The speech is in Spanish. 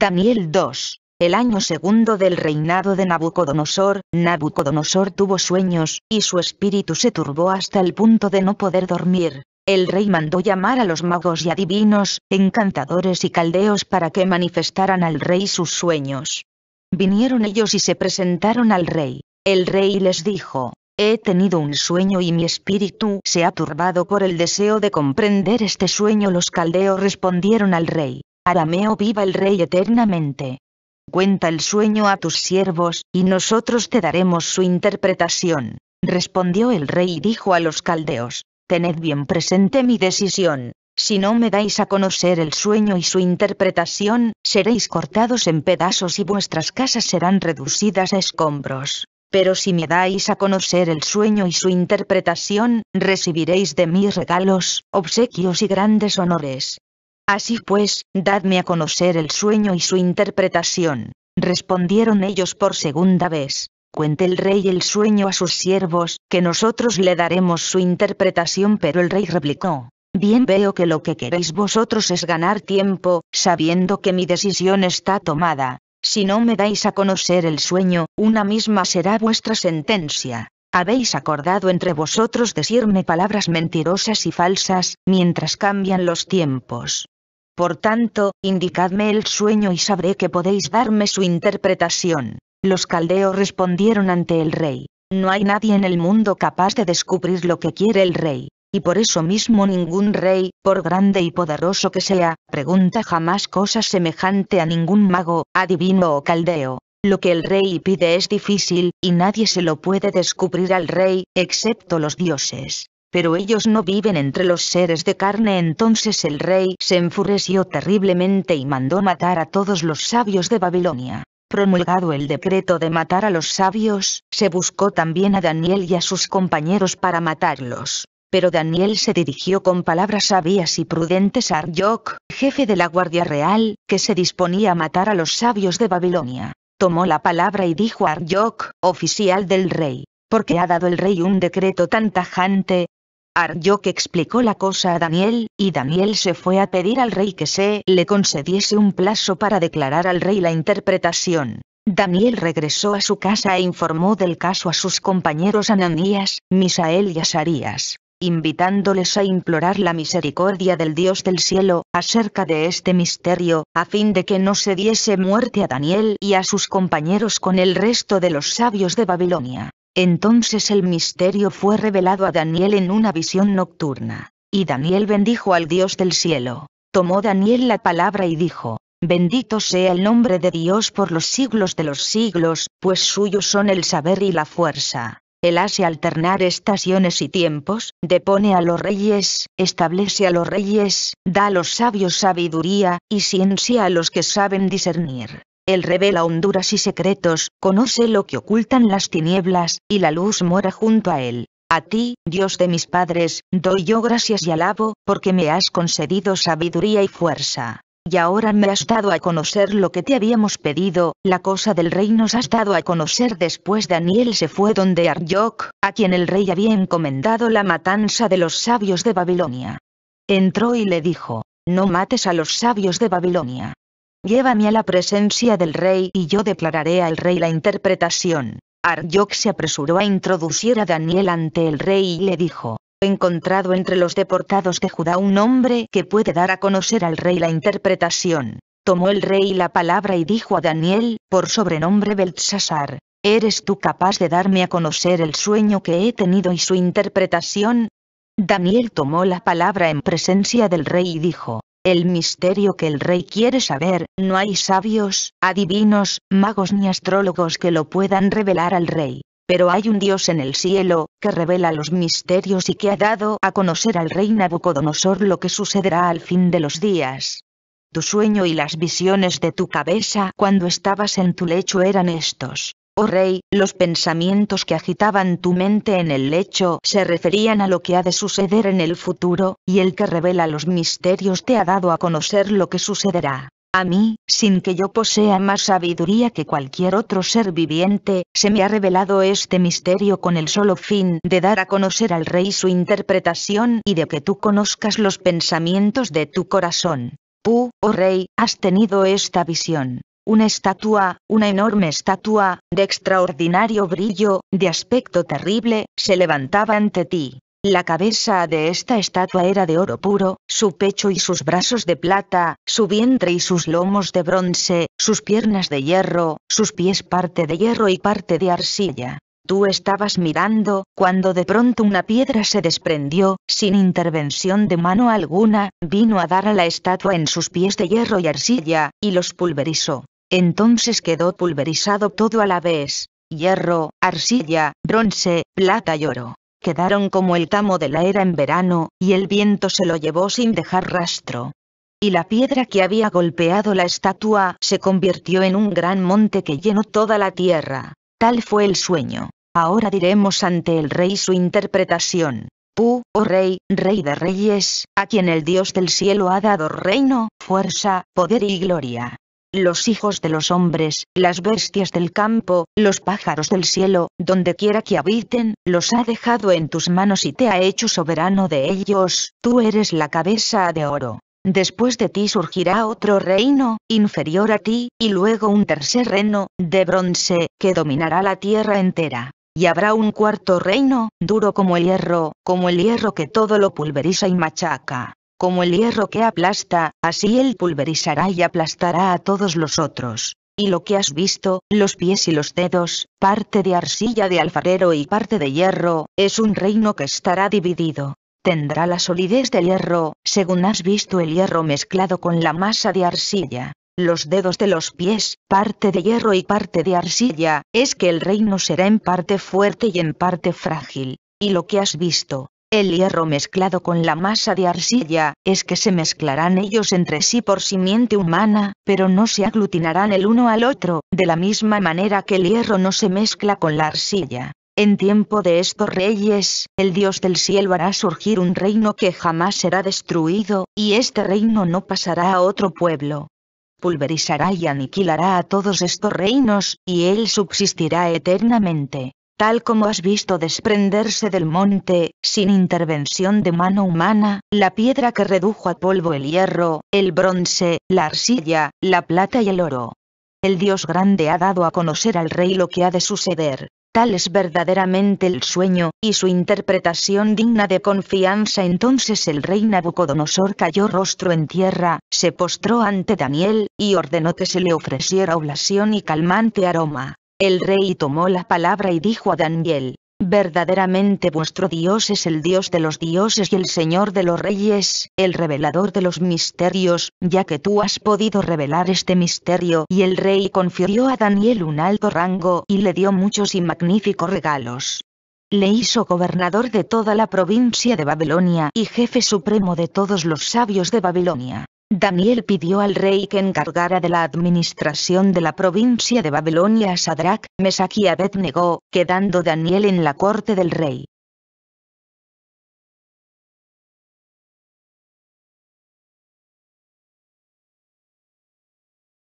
Daniel 2. El año segundo del reinado de Nabucodonosor, Nabucodonosor tuvo sueños, y su espíritu se turbó hasta el punto de no poder dormir. El rey mandó llamar a los magos y adivinos, encantadores y caldeos para que manifestaran al rey sus sueños. Vinieron ellos y se presentaron al rey. El rey les dijo, He tenido un sueño y mi espíritu se ha turbado por el deseo de comprender este sueño. Los caldeos respondieron al rey, Arameo viva el rey eternamente. Cuenta el sueño a tus siervos, y nosotros te daremos su interpretación. Respondió el rey y dijo a los caldeos, Tened bien presente mi decisión. Si no me dais a conocer el sueño y su interpretación, seréis cortados en pedazos y vuestras casas serán reducidas a escombros. Pero si me dais a conocer el sueño y su interpretación, recibiréis de mí regalos, obsequios y grandes honores. Así pues, dadme a conocer el sueño y su interpretación. Respondieron ellos por segunda vez. Cuente el rey el sueño a sus siervos, que nosotros le daremos su interpretación. Pero el rey replicó, Bien veo que lo que queréis vosotros es ganar tiempo, sabiendo que mi decisión está tomada. Si no me dais a conocer el sueño, una misma será vuestra sentencia. Habéis acordado entre vosotros decirme palabras mentirosas y falsas, mientras cambian los tiempos. Por tanto, indicadme el sueño y sabré que podéis darme su interpretación. Los caldeos respondieron ante el rey. No hay nadie en el mundo capaz de descubrir lo que quiere el rey. Y por eso mismo ningún rey, por grande y poderoso que sea, pregunta jamás cosa semejante a ningún mago, adivino o caldeo. Lo que el rey pide es difícil, y nadie se lo puede descubrir al rey, excepto los dioses pero ellos no viven entre los seres de carne. Entonces el rey se enfureció terriblemente y mandó matar a todos los sabios de Babilonia. Promulgado el decreto de matar a los sabios, se buscó también a Daniel y a sus compañeros para matarlos. Pero Daniel se dirigió con palabras sabias y prudentes a Arjok, jefe de la Guardia Real, que se disponía a matar a los sabios de Babilonia. Tomó la palabra y dijo a Arjok, oficial del rey, porque ha dado el rey un decreto tan tajante, que explicó la cosa a Daniel, y Daniel se fue a pedir al rey que se le concediese un plazo para declarar al rey la interpretación. Daniel regresó a su casa e informó del caso a sus compañeros Ananías, Misael y Azarías, invitándoles a implorar la misericordia del Dios del cielo, acerca de este misterio, a fin de que no se diese muerte a Daniel y a sus compañeros con el resto de los sabios de Babilonia. Entonces el misterio fue revelado a Daniel en una visión nocturna. Y Daniel bendijo al Dios del cielo. Tomó Daniel la palabra y dijo, Bendito sea el nombre de Dios por los siglos de los siglos, pues suyos son el saber y la fuerza. Él hace alternar estaciones y tiempos, depone a los reyes, establece a los reyes, da a los sabios sabiduría, y ciencia a los que saben discernir. Él revela honduras y secretos, conoce lo que ocultan las tinieblas, y la luz mora junto a Él. A ti, Dios de mis padres, doy yo gracias y alabo, porque me has concedido sabiduría y fuerza. Y ahora me has dado a conocer lo que te habíamos pedido, la cosa del rey nos has dado a conocer después Daniel se fue donde Arjok, a quien el rey había encomendado la matanza de los sabios de Babilonia. Entró y le dijo, no mates a los sabios de Babilonia. Llévame a la presencia del rey y yo declararé al rey la interpretación. Arjok se apresuró a introducir a Daniel ante el rey y le dijo, He encontrado entre los deportados de Judá un hombre que puede dar a conocer al rey la interpretación. Tomó el rey la palabra y dijo a Daniel, por sobrenombre Belsasar, ¿eres tú capaz de darme a conocer el sueño que he tenido y su interpretación? Daniel tomó la palabra en presencia del rey y dijo, el misterio que el rey quiere saber, no hay sabios, adivinos, magos ni astrólogos que lo puedan revelar al rey. Pero hay un Dios en el cielo, que revela los misterios y que ha dado a conocer al rey Nabucodonosor lo que sucederá al fin de los días. Tu sueño y las visiones de tu cabeza cuando estabas en tu lecho eran estos oh rey, los pensamientos que agitaban tu mente en el lecho se referían a lo que ha de suceder en el futuro, y el que revela los misterios te ha dado a conocer lo que sucederá. A mí, sin que yo posea más sabiduría que cualquier otro ser viviente, se me ha revelado este misterio con el solo fin de dar a conocer al rey su interpretación y de que tú conozcas los pensamientos de tu corazón. Tú, oh rey, has tenido esta visión una estatua, una enorme estatua, de extraordinario brillo, de aspecto terrible, se levantaba ante ti. La cabeza de esta estatua era de oro puro, su pecho y sus brazos de plata, su vientre y sus lomos de bronce, sus piernas de hierro, sus pies parte de hierro y parte de arcilla. Tú estabas mirando, cuando de pronto una piedra se desprendió, sin intervención de mano alguna, vino a dar a la estatua en sus pies de hierro y arcilla, y los pulverizó. Entonces quedó pulverizado todo a la vez, hierro, arcilla, bronce, plata y oro. Quedaron como el tamo de la era en verano, y el viento se lo llevó sin dejar rastro. Y la piedra que había golpeado la estatua se convirtió en un gran monte que llenó toda la tierra. Tal fue el sueño. Ahora diremos ante el rey su interpretación. Tú, oh rey, rey de reyes, a quien el Dios del cielo ha dado reino, fuerza, poder y gloria los hijos de los hombres, las bestias del campo, los pájaros del cielo, donde quiera que habiten, los ha dejado en tus manos y te ha hecho soberano de ellos, tú eres la cabeza de oro. Después de ti surgirá otro reino, inferior a ti, y luego un tercer reino, de bronce, que dominará la tierra entera. Y habrá un cuarto reino, duro como el hierro, como el hierro que todo lo pulveriza y machaca. Como el hierro que aplasta, así él pulverizará y aplastará a todos los otros. Y lo que has visto, los pies y los dedos, parte de arcilla de alfarero y parte de hierro, es un reino que estará dividido. Tendrá la solidez del hierro, según has visto el hierro mezclado con la masa de arcilla los dedos de los pies, parte de hierro y parte de arcilla, es que el reino será en parte fuerte y en parte frágil. Y lo que has visto, el hierro mezclado con la masa de arcilla, es que se mezclarán ellos entre sí por simiente humana, pero no se aglutinarán el uno al otro, de la misma manera que el hierro no se mezcla con la arcilla. En tiempo de estos reyes, el Dios del cielo hará surgir un reino que jamás será destruido, y este reino no pasará a otro pueblo. Pulverizará y aniquilará a todos estos reinos, y él subsistirá eternamente tal como has visto desprenderse del monte, sin intervención de mano humana, la piedra que redujo a polvo el hierro, el bronce, la arcilla, la plata y el oro. El Dios grande ha dado a conocer al rey lo que ha de suceder. Tal es verdaderamente el sueño, y su interpretación digna de confianza. Entonces el rey Nabucodonosor cayó rostro en tierra, se postró ante Daniel, y ordenó que se le ofreciera oblación y calmante aroma. El rey tomó la palabra y dijo a Daniel, Verdaderamente vuestro Dios es el Dios de los dioses y el Señor de los reyes, el revelador de los misterios, ya que tú has podido revelar este misterio. Y el rey confirió a Daniel un alto rango y le dio muchos y magníficos regalos. Le hizo gobernador de toda la provincia de Babilonia y jefe supremo de todos los sabios de Babilonia. Daniel pidió al rey que encargara de la administración de la provincia de Babilonia a Sadrach, Mesach y Abednego, quedando Daniel en la corte del rey.